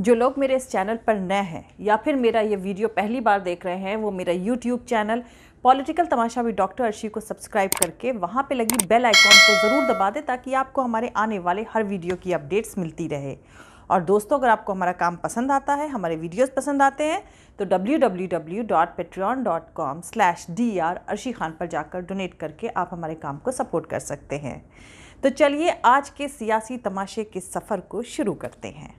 जो लोग मेरे इस चैनल पर नए हैं या फिर मेरा ये वीडियो पहली बार देख रहे हैं वो मेरा यूट्यूब चैनल पॉलिटिकल तमाशा भी डॉक्टर अर्शी को सब्सक्राइब करके वहाँ पे लगी बेल आइकॉन को ज़रूर दबा दें ताकि आपको हमारे आने वाले हर वीडियो की अपडेट्स मिलती रहे और दोस्तों अगर आपको हमारा काम पसंद आता है हमारे वीडियोस पसंद आते हैं तो www.patreon.com/drarशी खान पर जाकर डोनेट करके आप हमारे काम को सपोर्ट कर सकते हैं तो चलिए आज के सियासी तमाशे के सफ़र को शुरू करते हैं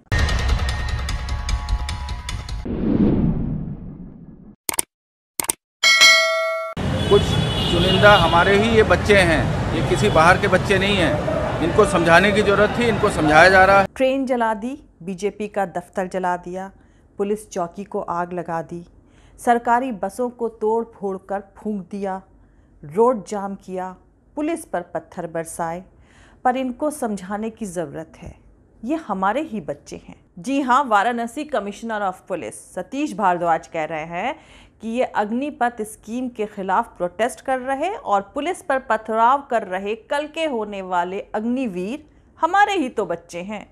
कुछ चुनिंदा हमारे ही ये बच्चे हैं ये किसी बाहर के बच्चे नहीं हैं इनको समझाने की ज़रूरत थी इनको समझाया जा रहा है ट्रेन जला दी बीजेपी का दफ्तर जला दिया पुलिस चौकी को आग लगा दी सरकारी बसों को तोड़ फोड़ कर फूँक दिया रोड जाम किया पुलिस पर पत्थर बरसाए पर इनको समझाने की ज़रूरत है ये हमारे ही बच्चे हैं जी हाँ Varanasi commissioner of police Satish Bharadwaj कह रहे हैं कि ये अग्निपथ स्कीम के खिलाफ प्रोटेस्ट कर रहे और पुलिस पर पथराव कर रहे कल के होने वाले अग्निवीर हमारे ही तो बच्चे हैं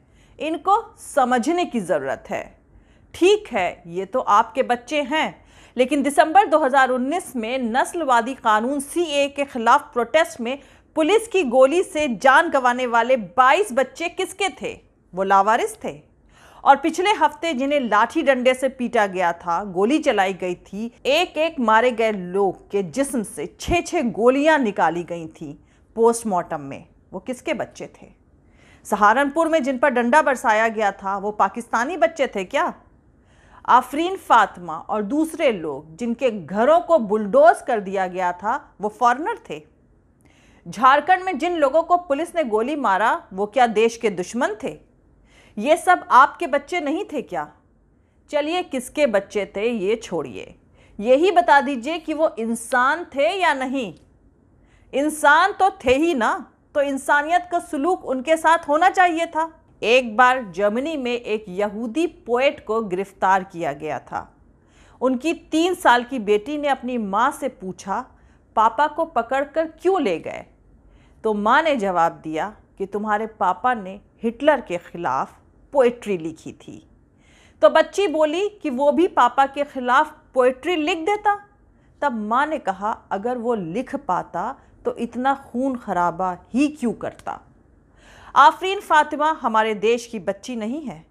इनको समझने की ज़रूरत है ठीक है ये तो आपके बच्चे हैं लेकिन दिसंबर 2019 में नस्लवादी कानून सी ए के खिलाफ प्रोटेस्ट में पुलिस की गोली से जान गंवाने वाले 22 बच्चे किसके थे वो लावारिस थे और पिछले हफ्ते जिन्हें लाठी डंडे से पीटा गया था गोली चलाई गई थी एक एक मारे गए लोग के जिस्म से छः छः गोलियां निकाली गई थी पोस्टमार्टम में वो किसके बच्चे थे सहारनपुर में जिन पर डंडा बरसाया गया था वो पाकिस्तानी बच्चे थे क्या आफरीन फातिमा और दूसरे लोग जिनके घरों को बुलडोज कर दिया गया था वो फॉरनर थे झारखंड में जिन लोगों को पुलिस ने गोली मारा वो क्या देश के दुश्मन थे ये सब आपके बच्चे नहीं थे क्या चलिए किसके बच्चे थे ये छोड़िए यही बता दीजिए कि वो इंसान थे या नहीं इंसान तो थे ही ना तो इंसानियत का सलूक उनके साथ होना चाहिए था एक बार जर्मनी में एक यहूदी पोएट को गिरफ्तार किया गया था उनकी तीन साल की बेटी ने अपनी माँ से पूछा पापा को पकड़कर क्यों ले गए तो माँ ने जवाब दिया कि तुम्हारे पापा ने हिटलर के ख़िलाफ़ पोइट्री लिखी थी तो बच्ची बोली कि वो भी पापा के ख़िलाफ़ पोइट्री लिख देता तब माँ ने कहा अगर वो लिख पाता तो इतना खून खराबा ही क्यों करता आफरीन फातिमा हमारे देश की बच्ची नहीं है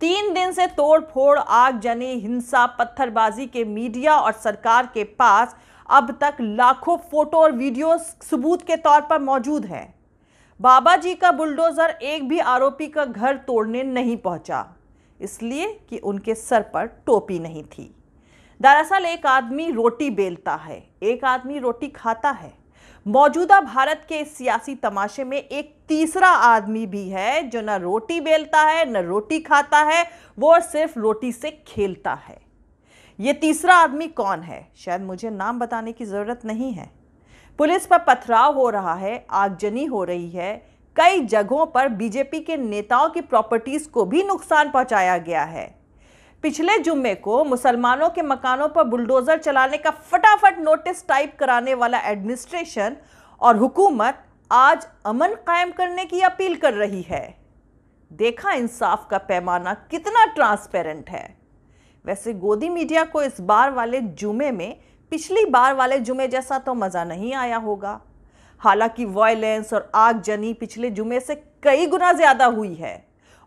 तीन दिन से तोड़ फोड़ आग जनी हिंसा पत्थरबाजी के मीडिया और सरकार के पास अब तक लाखों फ़ोटो और वीडियो सबूत के तौर पर मौजूद हैं बाबा जी का बुलडोज़र एक भी आरोपी का घर तोड़ने नहीं पहुंचा इसलिए कि उनके सर पर टोपी नहीं थी दरअसल एक आदमी रोटी बेलता है एक आदमी रोटी खाता है मौजूदा भारत के इस सियासी तमाशे में एक तीसरा आदमी भी है जो न रोटी बेलता है न रोटी खाता है वो सिर्फ रोटी से खेलता है ये तीसरा आदमी कौन है शायद मुझे नाम बताने की ज़रूरत नहीं है पुलिस पर पथराव हो रहा है आगजनी हो रही है कई जगहों पर बीजेपी के नेताओं की प्रॉपर्टीज को भी नुकसान पहुंचाया गया है पिछले जुम्मे को मुसलमानों के मकानों पर बुलडोजर चलाने का फटाफट नोटिस टाइप कराने वाला एडमिनिस्ट्रेशन और हुकूमत आज अमन कायम करने की अपील कर रही है देखा इंसाफ का पैमाना कितना ट्रांसपेरेंट है वैसे गोदी मीडिया को इस बार वाले जुमे में पिछली बार वाले जुमे जैसा तो मज़ा नहीं आया होगा हालांकि वायलेंस और आगजनी पिछले जुमे से कई गुना ज़्यादा हुई है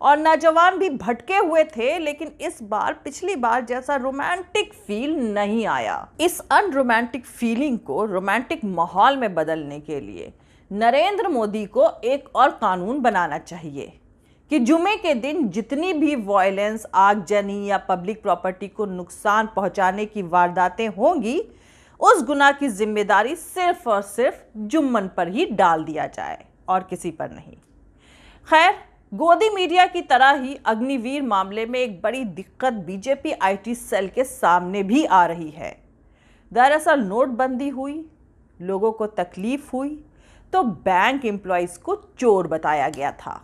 और नौजवान भी भटके हुए थे लेकिन इस बार पिछली बार जैसा रोमांटिक फील नहीं आया इस अनरोमांटिक फीलिंग को रोमांटिक माहौल में बदलने के लिए नरेंद्र मोदी को एक और कानून बनाना चाहिए कि जुमे के दिन जितनी भी वॉयलेंस आगजनी या पब्लिक प्रॉपर्टी को नुकसान पहुंचाने की वारदातें होंगी उस गुना की जिम्मेदारी सिर्फ और सिर्फ जुम्मन पर ही डाल दिया जाए और किसी पर नहीं खैर गोदी मीडिया की तरह ही अग्निवीर मामले में एक बड़ी दिक्कत बीजेपी आईटी सेल के सामने भी आ रही है दरअसल नोटबंदी हुई लोगों को तकलीफ हुई तो बैंक एम्प्लॉयज़ को चोर बताया गया था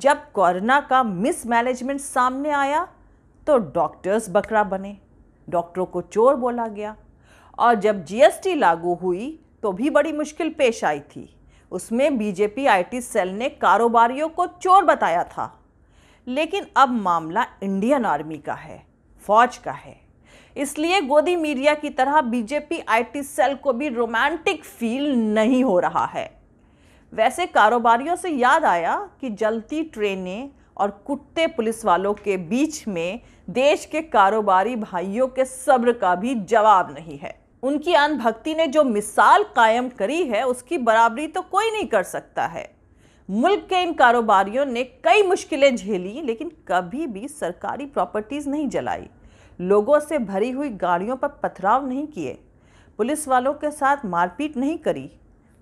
जब कोरोना का मिसमैनेजमेंट सामने आया तो डॉक्टर्स बकरा बने डॉक्टरों को चोर बोला गया और जब जीएसटी लागू हुई तो भी बड़ी मुश्किल पेश आई थी उसमें बीजेपी आईटी सेल ने कारोबारियों को चोर बताया था लेकिन अब मामला इंडियन आर्मी का है फौज का है इसलिए गोदी मीडिया की तरह बीजेपी आईटी सेल को भी रोमांटिक फील नहीं हो रहा है वैसे कारोबारियों से याद आया कि जलती ट्रेनें और कुत्ते पुलिस वालों के बीच में देश के कारोबारी भाइयों के सब्र का भी जवाब नहीं है उनकी अनभक्ति ने जो मिसाल कायम करी है उसकी बराबरी तो कोई नहीं कर सकता है मुल्क के इन कारोबारियों ने कई मुश्किलें झेली लेकिन कभी भी सरकारी प्रॉपर्टीज़ नहीं जलाई लोगों से भरी हुई गाड़ियों पर पथराव नहीं किए पुलिस वालों के साथ मारपीट नहीं करी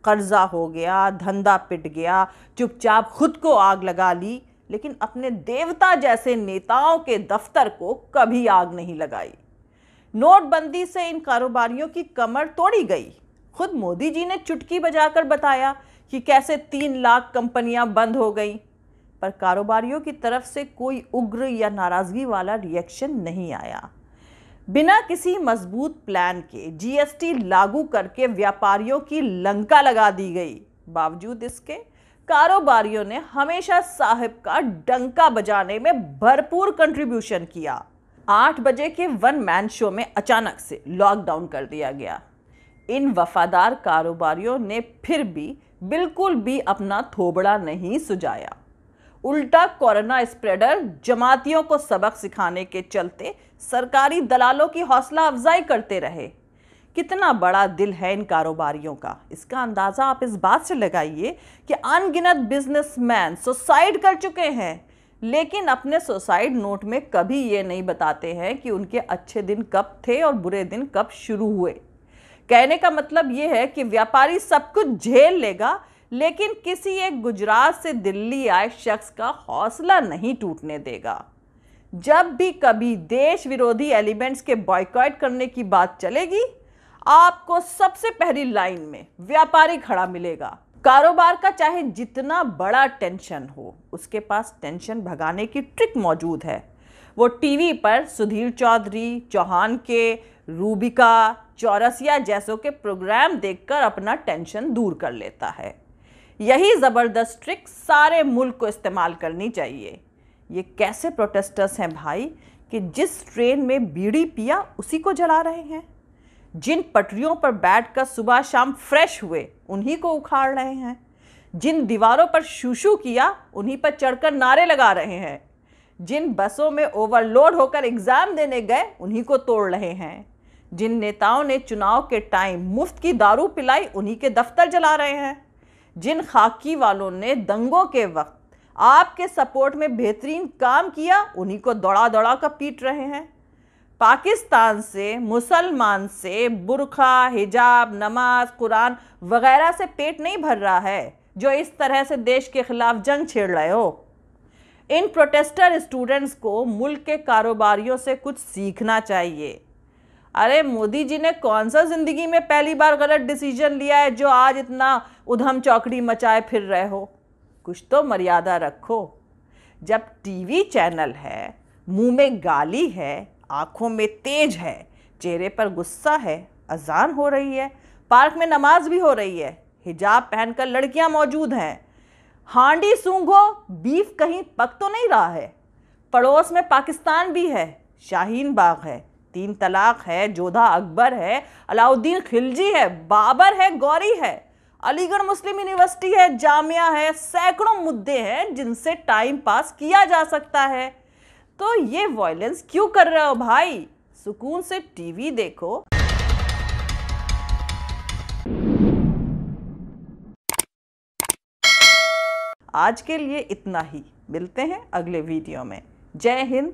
कर्ज़ा हो गया धंधा पिट गया चुपचाप खुद को आग लगा ली लेकिन अपने देवता जैसे नेताओं के दफ्तर को कभी आग नहीं लगाई नोटबंदी से इन कारोबारियों की कमर तोड़ी गई खुद मोदी जी ने चुटकी बजाकर बताया कि कैसे तीन लाख कंपनियां बंद हो गईं पर कारोबारियों की तरफ से कोई उग्र या नाराज़गी वाला रिएक्शन नहीं आया बिना किसी मजबूत प्लान के जीएसटी लागू करके व्यापारियों की लंका लगा दी गई बावजूद इसके कारोबारियों ने हमेशा साहिब का डंका बजाने में भरपूर कंट्रीब्यूशन किया आठ बजे के वन मैन शो में अचानक से लॉकडाउन कर दिया गया इन वफादार कारोबारियों ने फिर भी बिल्कुल भी अपना थोबड़ा नहीं सुझाया उल्टा कोरोना स्प्रेडर जमातियों को सबक सिखाने के चलते सरकारी दलालों की हौसला अफजाई करते रहे कितना बड़ा दिल है इन कारोबारियों का इसका अंदाज़ा आप इस बात से लगाइए कि अनगिनत बिजनेसमैन सुसाइड कर चुके हैं लेकिन अपने सुसाइड नोट में कभी ये नहीं बताते हैं कि उनके अच्छे दिन कब थे और बुरे दिन कब शुरू हुए कहने का मतलब ये है कि व्यापारी सब कुछ झेल लेगा लेकिन किसी एक गुजरात से दिल्ली आए शख्स का हौसला नहीं टूटने देगा जब भी कभी देश विरोधी एलिमेंट्स के बॉयकॉट करने की बात चलेगी आपको सबसे पहली लाइन में व्यापारी खड़ा मिलेगा कारोबार का चाहे जितना बड़ा टेंशन हो उसके पास टेंशन भगाने की ट्रिक मौजूद है वो टीवी पर सुधीर चौधरी चौहान के रूबिका चौरसिया जैसों के प्रोग्राम देखकर अपना टेंशन दूर कर लेता है यही ज़बरदस्त ट्रिक सारे मुल्क को इस्तेमाल करनी चाहिए ये कैसे प्रोटेस्टर्स हैं भाई कि जिस ट्रेन में बीड़ी पिया उसी को जला रहे हैं जिन पटरियों पर बैठकर सुबह शाम फ्रेश हुए उन्हीं को उखाड़ रहे हैं जिन दीवारों पर शूशू किया उन्हीं पर चढ़कर नारे लगा रहे हैं जिन बसों में ओवरलोड होकर एग्ज़ाम देने गए उन्हीं को तोड़ रहे हैं जिन नेताओं ने चुनाव के टाइम मुफ्त की दारू पिलाई उन्हीं के दफ्तर जला रहे हैं जिन खाकी वालों ने दंगों के वक्त आपके सपोर्ट में बेहतरीन काम किया उन्हीं को दौड़ा दौड़ा कर पीट रहे हैं पाकिस्तान से मुसलमान से बुरखा हिजाब नमाज कुरान वगैरह से पेट नहीं भर रहा है जो इस तरह से देश के खिलाफ जंग छेड़ रहे हो इन प्रोटेस्टर स्टूडेंट्स को मुल्क के कारोबारियों से कुछ सीखना चाहिए अरे मोदी जी ने कौन सा जिंदगी में पहली बार गलत डिसीजन लिया है जो आज इतना उधम चौकड़ी मचाए फिर रहे हो कुछ तो मर्यादा रखो जब टीवी चैनल है मुंह में गाली है आंखों में तेज है चेहरे पर गुस्सा है अजान हो रही है पार्क में नमाज भी हो रही है हिजाब पहनकर लड़कियां मौजूद हैं हांडी सूंघो बीफ कहीं पक तो नहीं रहा है पड़ोस में पाकिस्तान भी है शाहीन बाग है तीन तलाक है जोधा अकबर है अलाउद्दीन खिलजी है बाबर है गौरी है अलीगढ़ मुस्लिम यूनिवर्सिटी है जामिया है सैकड़ों मुद्दे हैं जिनसे टाइम पास किया जा सकता है तो ये वॉयलेंस क्यों कर रहे हो भाई सुकून से टीवी देखो आज के लिए इतना ही मिलते हैं अगले वीडियो में जय हिंद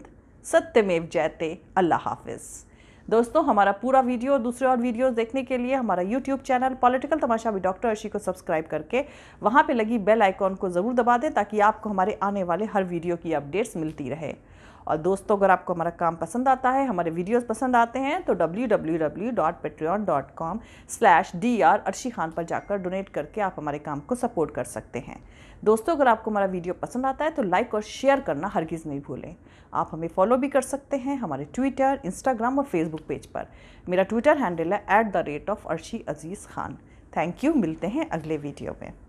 सत्यमेव जयते अल्लाह हाफिज़ दोस्तों हमारा पूरा वीडियो और दूसरे और वीडियोस देखने के लिए हमारा यूट्यूब चैनल पॉलिटिकल तमाशा भी डॉक्टर अर्शी को सब्सक्राइब करके वहाँ पे लगी बेल आइकॉन को ज़रूर दबा दें ताकि आपको हमारे आने वाले हर वीडियो की अपडेट्स मिलती रहे और दोस्तों अगर आपको हमारा काम पसंद आता है हमारे वीडियोस पसंद आते हैं तो W W W dot dot com slash D R Khan पर जाकर डोनेट करके आप हमारे काम को सपोर्ट कर सकते हैं दोस्तों अगर आपको हमारा वीडियो पसंद आता है तो लाइक और शेयर करना हरगिज़ नहीं भूलें आप हमें फॉलो भी कर सकते हैं हमारे ट्विटर इंस्टाग्राम और फेसबुक पेज पर मेरा ट्विटर हैंडल है at the rate of Arshi Aziz Khan thank you मिलते हैं अगले वीडियो में